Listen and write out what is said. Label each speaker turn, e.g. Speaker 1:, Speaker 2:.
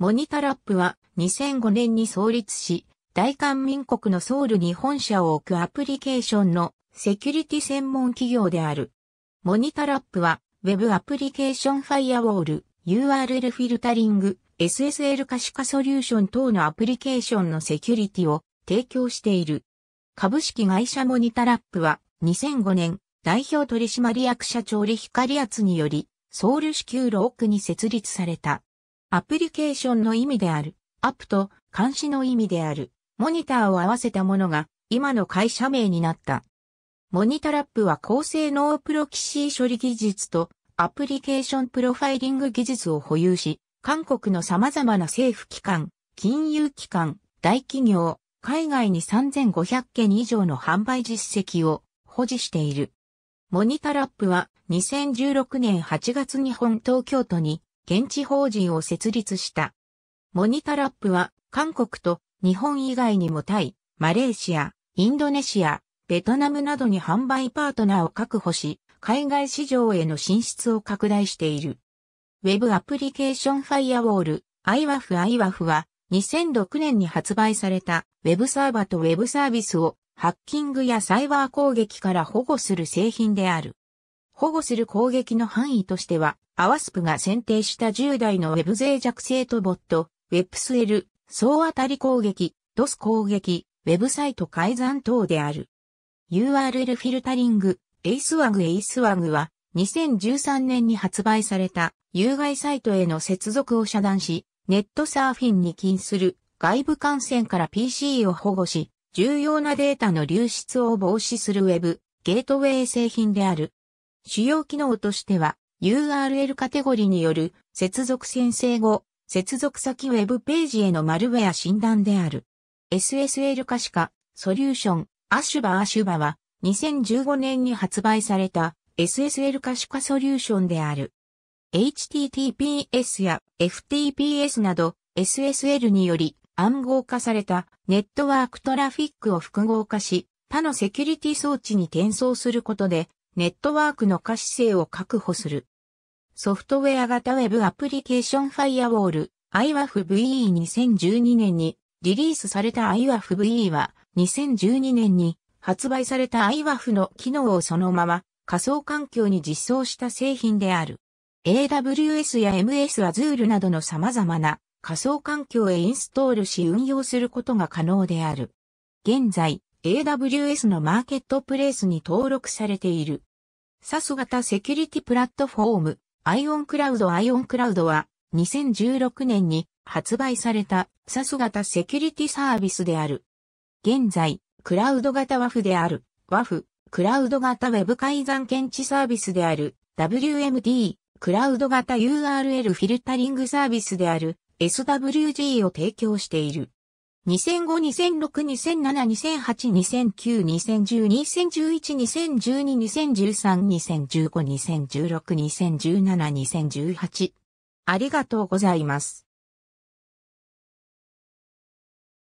Speaker 1: モニタラップは2005年に創立し、大韓民国のソウルに本社を置くアプリケーションのセキュリティ専門企業である。モニタラップは Web アプリケーションファイアウォール、URL フィルタリング、SSL 可視化ソリューション等のアプリケーションのセキュリティを提供している。株式会社モニタラップは2005年代表取締役社長リヒカリアツによりソウル支給ロークに設立された。アプリケーションの意味である、アップと監視の意味である、モニターを合わせたものが今の会社名になった。モニタラップは高性能プロキシー処理技術とアプリケーションプロファイリング技術を保有し、韓国の様々な政府機関、金融機関、大企業、海外に3500件以上の販売実績を保持している。モニタラップは2016年8月日本東京都に現地法人を設立した。モニタラップは韓国と日本以外にもタイ、マレーシア、インドネシア、ベトナムなどに販売パートナーを確保し、海外市場への進出を拡大している。ウェブアプリケーションファイアウォール IWAF IWAF は2006年に発売されたウェブサーバーとウェブサービスをハッキングやサイバー攻撃から保護する製品である。保護する攻撃の範囲としては、アワスプが選定した10台のウェブ脆弱性とボット、ウェブスエル、総当たり攻撃、ドス攻撃、ウェブサイト改ざん等である。URL フィルタリング、エイスワグエイスワグは、2013年に発売された有害サイトへの接続を遮断し、ネットサーフィンに禁する外部感染から PC を保護し、重要なデータの流出を防止するウェブ、ゲートウェイ製品である。主要機能としては、URL カテゴリによる接続先制後、接続先ウェブページへのマルウェア診断である。SSL 可視化、ソリューション、アシュバアシュバは、2015年に発売された SSL 可視化ソリューションである。HTTPS や FTPS など SSL により暗号化されたネットワークトラフィックを複合化し、他のセキュリティ装置に転送することでネットワークの可視性を確保する。ソフトウェア型 Web アプリケーションファイアウォール IWAF VE2012 年にリリースされた IWAF VE は2012年に発売された IWAF の機能をそのまま仮想環境に実装した製品である。AWS や MS Azure などの様々な仮想環境へインストールし運用することが可能である。現在、AWS のマーケットプレイスに登録されている。サス型セキュリティプラットフォーム、アイオンクラウドアイオンクラウドは、2016年に発売されたサス型セキュリティサービスである。現在、クラウド型 WAF である WAF、クラウド型 Web 改ざん検知サービスである WMD、クラウド型 URL フィルタリングサービスである SWG を提供している。2 0 0 5 2 0 0 6 2 0 0 7 2 0 0 8 2 0 0 9 2 0 1 0 2 0 1 1 2 0 1 2 2 0 1 3 2 0 1 5 2 0 1 6 2 0 1 7 2 0 1 8ありがとうございます。